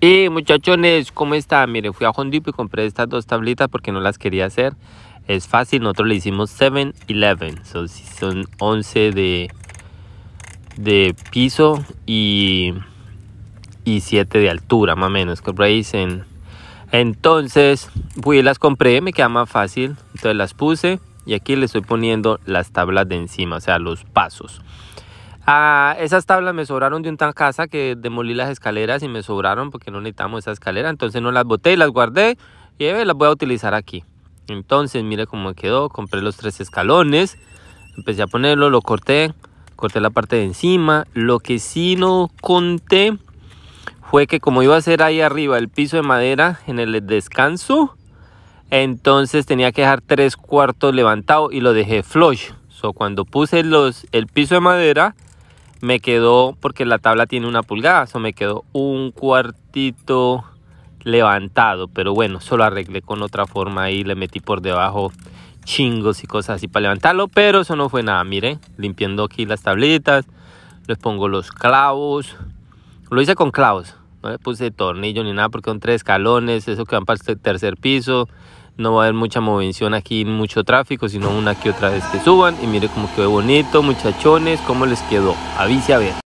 Y muchachones, ¿cómo está? Mire, fui a Home y compré estas dos tablitas porque no las quería hacer. Es fácil, nosotros le hicimos 7-Eleven. son 11 de, de piso y, 7 de altura, más o menos. Compré en... Entonces, fui y las compré, me queda más fácil. Entonces las puse y aquí le estoy poniendo las tablas de encima, o sea, los pasos. Ah, esas tablas me sobraron de un tan casa que demolí las escaleras y me sobraron porque no necesitamos esa escalera. Entonces no las boté y las guardé y eh, las voy a utilizar aquí. Entonces mire cómo quedó. Compré los tres escalones. Empecé a ponerlo, lo corté. Corté la parte de encima. Lo que sí no conté fue que como iba a ser ahí arriba el piso de madera en el descanso. Entonces tenía que dejar tres cuartos levantado y lo dejé flush. So, cuando puse los, el piso de madera me quedó, porque la tabla tiene una pulgada, eso me quedó un cuartito levantado, pero bueno, solo arreglé con otra forma y le metí por debajo chingos y cosas así para levantarlo, pero eso no fue nada, miren, limpiando aquí las tablitas, les pongo los clavos, lo hice con clavos, no le puse tornillo ni nada porque son tres escalones, eso que van para el tercer piso, no va a haber mucha movención aquí, mucho tráfico, sino una que otra vez que suban. Y mire cómo quedó bonito, muchachones, cómo les quedó. Avise a ver.